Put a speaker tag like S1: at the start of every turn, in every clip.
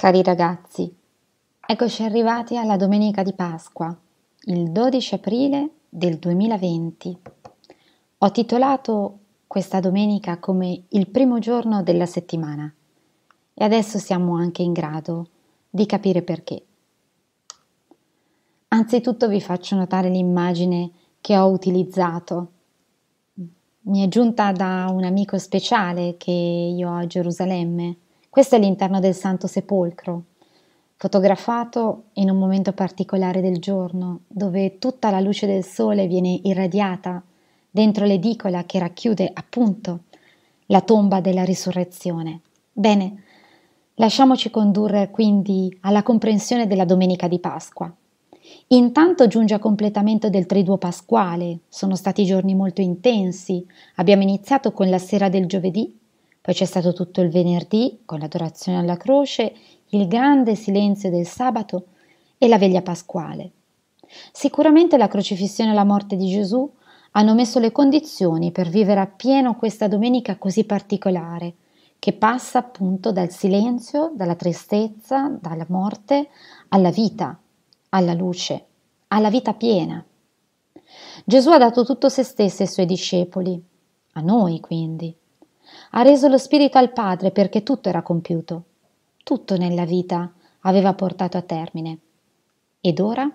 S1: Cari ragazzi, eccoci arrivati alla domenica di Pasqua, il 12 aprile del 2020. Ho titolato questa domenica come il primo giorno della settimana e adesso siamo anche in grado di capire perché. Anzitutto vi faccio notare l'immagine che ho utilizzato. Mi è giunta da un amico speciale che io ho a Gerusalemme questo è l'interno del Santo Sepolcro, fotografato in un momento particolare del giorno, dove tutta la luce del sole viene irradiata dentro l'edicola che racchiude appunto la tomba della risurrezione. Bene, lasciamoci condurre quindi alla comprensione della domenica di Pasqua. Intanto giunge a completamento del triduo pasquale, sono stati giorni molto intensi, abbiamo iniziato con la sera del giovedì poi c'è stato tutto il venerdì con l'adorazione alla croce, il grande silenzio del sabato e la veglia pasquale. Sicuramente la crocifissione e la morte di Gesù hanno messo le condizioni per vivere appieno questa domenica così particolare, che passa appunto dal silenzio, dalla tristezza, dalla morte, alla vita, alla luce, alla vita piena. Gesù ha dato tutto se stesso ai suoi discepoli, a noi quindi ha reso lo spirito al padre perché tutto era compiuto. Tutto nella vita aveva portato a termine. Ed ora?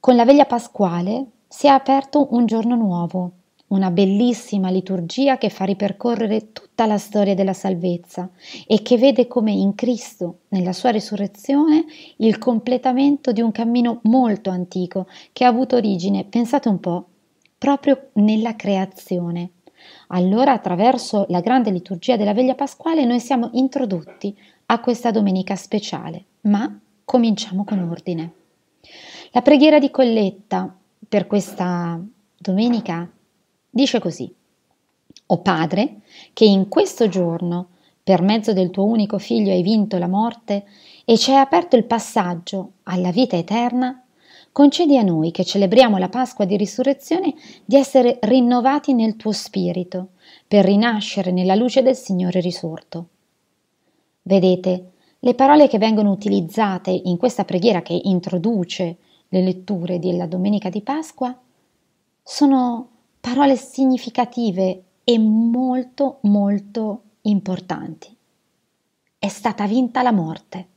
S1: Con la veglia pasquale si è aperto un giorno nuovo, una bellissima liturgia che fa ripercorrere tutta la storia della salvezza e che vede come in Cristo, nella sua risurrezione, il completamento di un cammino molto antico che ha avuto origine, pensate un po', proprio nella creazione. Allora, attraverso la grande liturgia della veglia pasquale, noi siamo introdotti a questa domenica speciale, ma cominciamo con ordine. La preghiera di colletta per questa domenica dice così: O Padre, che in questo giorno, per mezzo del tuo unico figlio hai vinto la morte e ci hai aperto il passaggio alla vita eterna, concedi a noi che celebriamo la Pasqua di risurrezione di essere rinnovati nel tuo spirito, per rinascere nella luce del Signore risorto. Vedete, le parole che vengono utilizzate in questa preghiera che introduce le letture della domenica di Pasqua sono parole significative e molto molto importanti. È stata vinta la morte.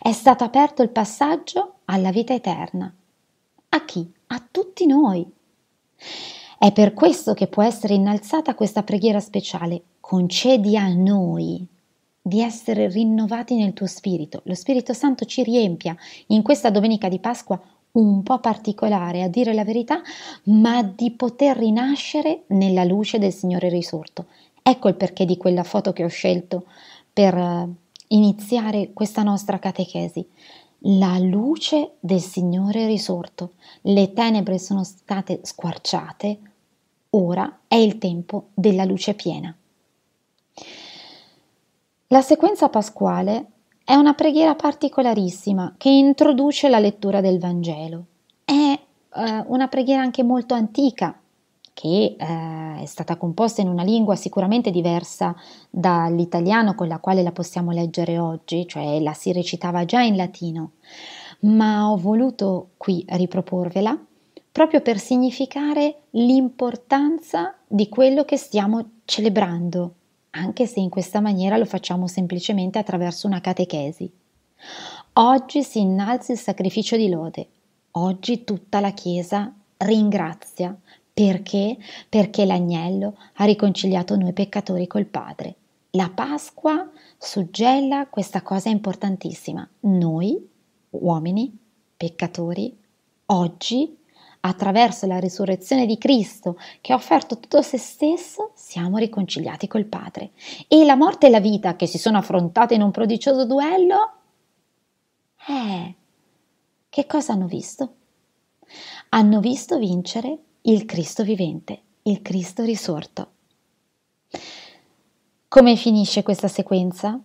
S1: È stato aperto il passaggio alla vita eterna. A chi? A tutti noi. È per questo che può essere innalzata questa preghiera speciale. Concedi a noi di essere rinnovati nel tuo spirito. Lo Spirito Santo ci riempia in questa domenica di Pasqua un po' particolare, a dire la verità, ma di poter rinascere nella luce del Signore risorto. Ecco il perché di quella foto che ho scelto per eh, iniziare questa nostra catechesi la luce del Signore risorto. Le tenebre sono state squarciate, ora è il tempo della luce piena. La sequenza pasquale è una preghiera particolarissima che introduce la lettura del Vangelo. È eh, una preghiera anche molto antica, che eh, è stata composta in una lingua sicuramente diversa dall'italiano con la quale la possiamo leggere oggi, cioè la si recitava già in latino, ma ho voluto qui riproporvela proprio per significare l'importanza di quello che stiamo celebrando, anche se in questa maniera lo facciamo semplicemente attraverso una catechesi. Oggi si innalza il sacrificio di lode, oggi tutta la Chiesa ringrazia perché? Perché l'agnello ha riconciliato noi peccatori col Padre. La Pasqua suggella questa cosa importantissima. Noi, uomini, peccatori, oggi, attraverso la risurrezione di Cristo che ha offerto tutto se stesso, siamo riconciliati col Padre. E la morte e la vita che si sono affrontate in un prodigioso duello, eh, che cosa hanno visto? Hanno visto vincere il Cristo vivente, il Cristo risorto. Come finisce questa sequenza?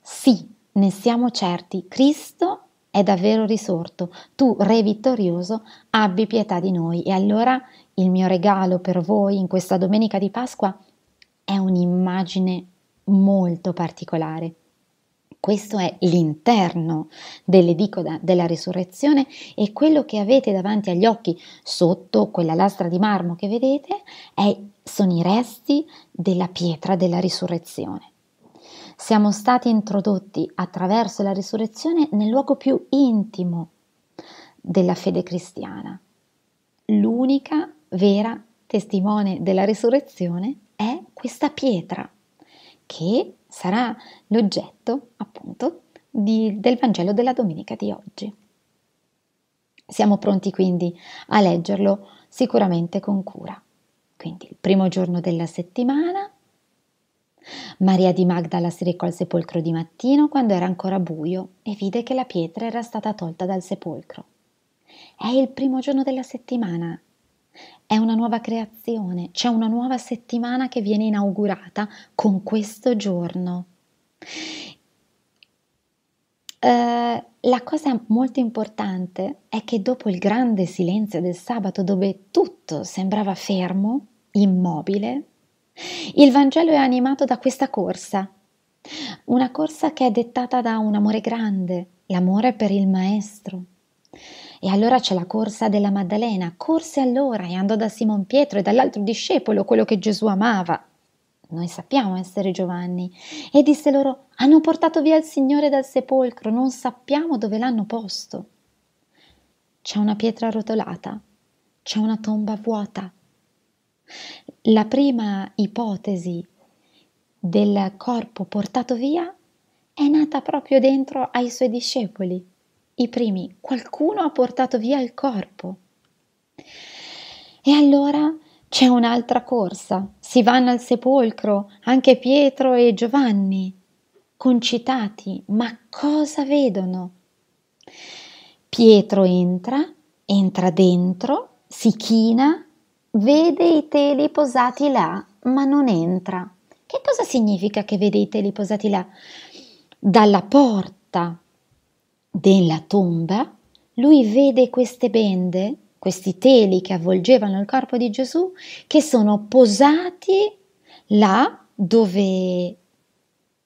S1: Sì, ne siamo certi, Cristo è davvero risorto, tu, Re vittorioso, abbi pietà di noi. E allora il mio regalo per voi in questa domenica di Pasqua è un'immagine molto particolare. Questo è l'interno dell'edicola della risurrezione e quello che avete davanti agli occhi sotto quella lastra di marmo che vedete è, sono i resti della pietra della risurrezione. Siamo stati introdotti attraverso la risurrezione nel luogo più intimo della fede cristiana. L'unica vera testimone della risurrezione è questa pietra che sarà l'oggetto appunto di, del Vangelo della domenica di oggi. Siamo pronti quindi a leggerlo sicuramente con cura. Quindi il primo giorno della settimana, Maria di Magdala si recò al sepolcro di mattino quando era ancora buio e vide che la pietra era stata tolta dal sepolcro. È il primo giorno della settimana, è una nuova creazione, c'è una nuova settimana che viene inaugurata con questo giorno. Uh, la cosa molto importante è che dopo il grande silenzio del sabato dove tutto sembrava fermo, immobile, il Vangelo è animato da questa corsa, una corsa che è dettata da un amore grande, l'amore per il Maestro. E allora c'è la corsa della Maddalena, corse allora e andò da Simon Pietro e dall'altro discepolo, quello che Gesù amava. Noi sappiamo essere Giovanni. E disse loro, hanno portato via il Signore dal sepolcro, non sappiamo dove l'hanno posto. C'è una pietra rotolata, c'è una tomba vuota. La prima ipotesi del corpo portato via è nata proprio dentro ai suoi discepoli. I primi, qualcuno ha portato via il corpo. E allora c'è un'altra corsa, si vanno al sepolcro anche Pietro e Giovanni, concitati, ma cosa vedono? Pietro entra, entra dentro, si china, vede i teli posati là, ma non entra. Che cosa significa che vede i teli posati là? Dalla porta della tomba, lui vede queste bende, questi teli che avvolgevano il corpo di Gesù, che sono posati là dove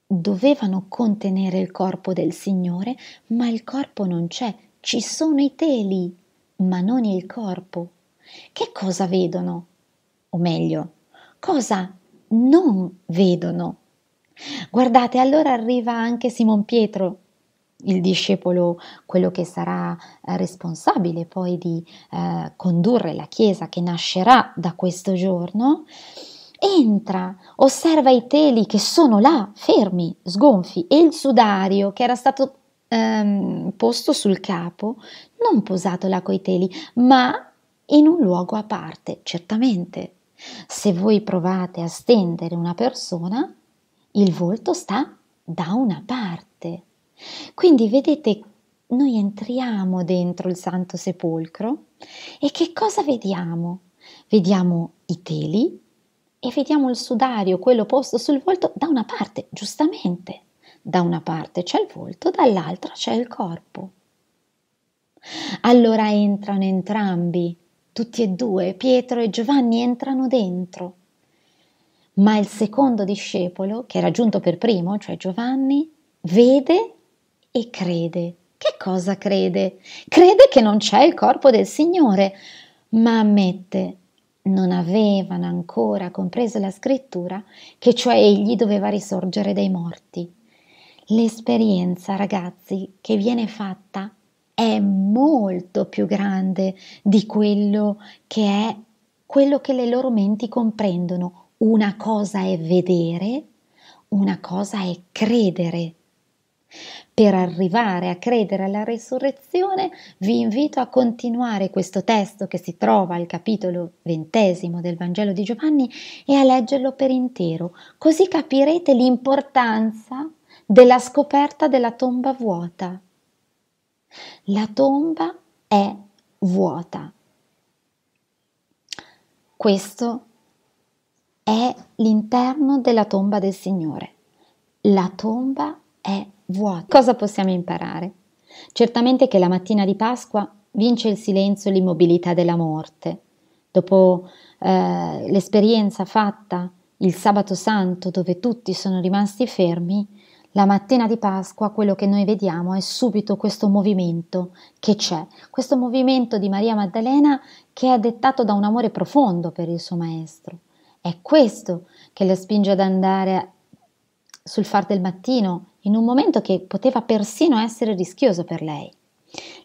S1: dovevano contenere il corpo del Signore, ma il corpo non c'è, ci sono i teli, ma non il corpo. Che cosa vedono? O meglio, cosa non vedono? Guardate, allora arriva anche Simon Pietro il discepolo quello che sarà eh, responsabile poi di eh, condurre la Chiesa che nascerà da questo giorno, entra, osserva i teli che sono là, fermi, sgonfi, e il sudario che era stato ehm, posto sul capo, non posato là coi teli, ma in un luogo a parte, certamente. Se voi provate a stendere una persona, il volto sta da una parte. Quindi vedete, noi entriamo dentro il Santo Sepolcro e che cosa vediamo? Vediamo i teli e vediamo il sudario, quello posto sul volto, da una parte, giustamente. Da una parte c'è il volto, dall'altra c'è il corpo. Allora entrano entrambi, tutti e due, Pietro e Giovanni entrano dentro. Ma il secondo discepolo, che era giunto per primo, cioè Giovanni, vede e crede. Che cosa crede? Crede che non c'è il corpo del Signore, ma ammette non avevano ancora compreso la scrittura che cioè egli doveva risorgere dai morti. L'esperienza, ragazzi, che viene fatta è molto più grande di quello che è quello che le loro menti comprendono. Una cosa è vedere, una cosa è credere. Per arrivare a credere alla resurrezione vi invito a continuare questo testo che si trova al capitolo ventesimo del Vangelo di Giovanni e a leggerlo per intero, così capirete l'importanza della scoperta della tomba vuota. La tomba è vuota. Questo è l'interno della tomba del Signore. La tomba è vuota vuoto. Cosa possiamo imparare? Certamente che la mattina di Pasqua vince il silenzio e l'immobilità della morte. Dopo eh, l'esperienza fatta il sabato santo dove tutti sono rimasti fermi, la mattina di Pasqua quello che noi vediamo è subito questo movimento che c'è, questo movimento di Maria Maddalena che è dettato da un amore profondo per il suo maestro. È questo che la spinge ad andare sul far del mattino in un momento che poteva persino essere rischioso per lei.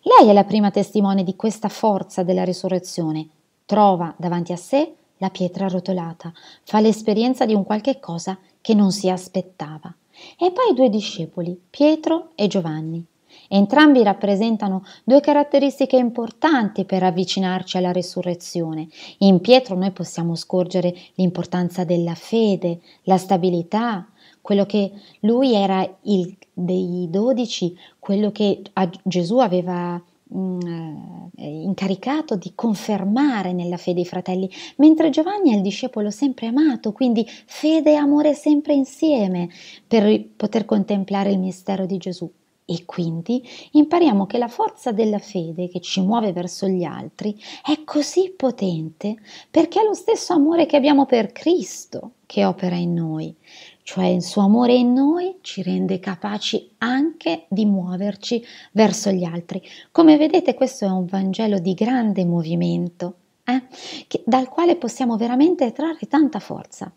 S1: Lei è la prima testimone di questa forza della risurrezione. Trova davanti a sé la pietra rotolata, fa l'esperienza di un qualche cosa che non si aspettava. E poi i due discepoli, Pietro e Giovanni. Entrambi rappresentano due caratteristiche importanti per avvicinarci alla risurrezione. In Pietro noi possiamo scorgere l'importanza della fede, la stabilità, quello che lui era il, dei dodici, quello che a, Gesù aveva mh, mm, eh, incaricato di confermare nella fede i fratelli, mentre Giovanni è il discepolo sempre amato, quindi fede e amore sempre insieme per poter contemplare il mistero di Gesù. E quindi impariamo che la forza della fede che ci muove verso gli altri è così potente perché è lo stesso amore che abbiamo per Cristo che opera in noi cioè il suo amore in noi ci rende capaci anche di muoverci verso gli altri. Come vedete questo è un Vangelo di grande movimento, eh? che, dal quale possiamo veramente trarre tanta forza.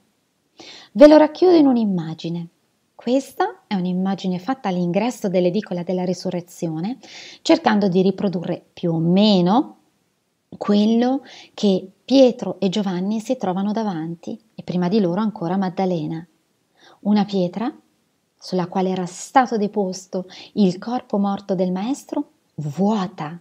S1: Ve lo racchiudo in un'immagine. Questa è un'immagine fatta all'ingresso dell'edicola della risurrezione, cercando di riprodurre più o meno quello che Pietro e Giovanni si trovano davanti e prima di loro ancora Maddalena. Una pietra, sulla quale era stato deposto il corpo morto del maestro, vuota.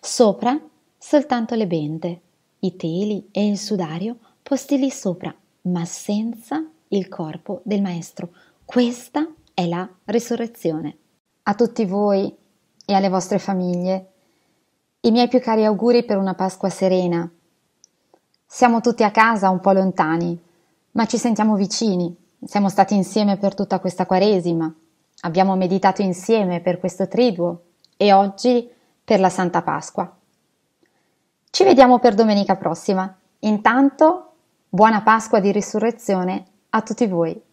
S1: Sopra soltanto le bende, i teli e il sudario posti lì sopra, ma senza il corpo del maestro. Questa è la risurrezione. A tutti voi e alle vostre famiglie, i miei più cari auguri per una Pasqua serena. Siamo tutti a casa un po' lontani, ma ci sentiamo vicini. Siamo stati insieme per tutta questa Quaresima, abbiamo meditato insieme per questo triduo e oggi per la Santa Pasqua. Ci vediamo per domenica prossima. Intanto, buona Pasqua di risurrezione a tutti voi.